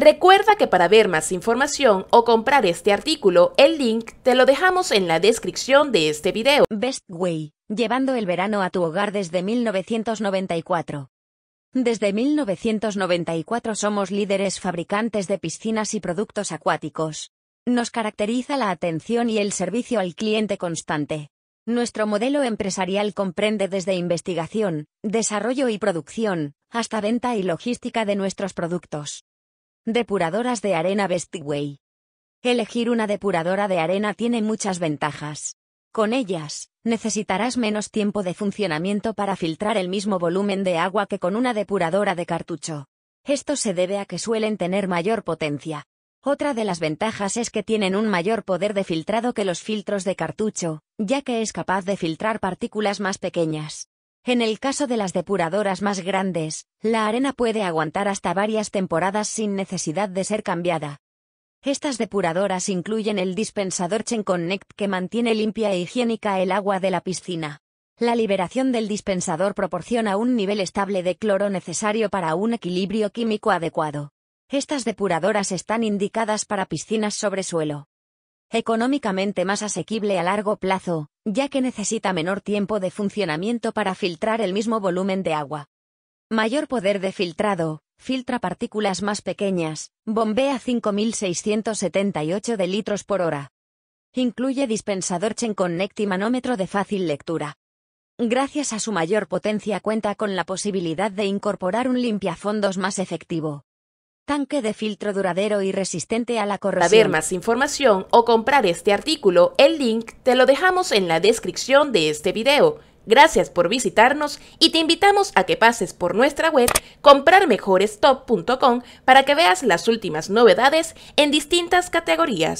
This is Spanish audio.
Recuerda que para ver más información o comprar este artículo, el link te lo dejamos en la descripción de este video. Best Way, llevando el verano a tu hogar desde 1994. Desde 1994 somos líderes fabricantes de piscinas y productos acuáticos. Nos caracteriza la atención y el servicio al cliente constante. Nuestro modelo empresarial comprende desde investigación, desarrollo y producción, hasta venta y logística de nuestros productos. Depuradoras de arena Bestway. Elegir una depuradora de arena tiene muchas ventajas. Con ellas, necesitarás menos tiempo de funcionamiento para filtrar el mismo volumen de agua que con una depuradora de cartucho. Esto se debe a que suelen tener mayor potencia. Otra de las ventajas es que tienen un mayor poder de filtrado que los filtros de cartucho, ya que es capaz de filtrar partículas más pequeñas. En el caso de las depuradoras más grandes, la arena puede aguantar hasta varias temporadas sin necesidad de ser cambiada. Estas depuradoras incluyen el dispensador Chen Connect que mantiene limpia e higiénica el agua de la piscina. La liberación del dispensador proporciona un nivel estable de cloro necesario para un equilibrio químico adecuado. Estas depuradoras están indicadas para piscinas sobre suelo. Económicamente más asequible a largo plazo, ya que necesita menor tiempo de funcionamiento para filtrar el mismo volumen de agua. Mayor poder de filtrado, filtra partículas más pequeñas, bombea 5.678 de litros por hora. Incluye dispensador Chen Connect y manómetro de fácil lectura. Gracias a su mayor potencia cuenta con la posibilidad de incorporar un limpiafondos más efectivo. Tanque de filtro duradero y resistente a la corrosión. Para ver más información o comprar este artículo, el link te lo dejamos en la descripción de este video. Gracias por visitarnos y te invitamos a que pases por nuestra web comprarmejorestop.com para que veas las últimas novedades en distintas categorías.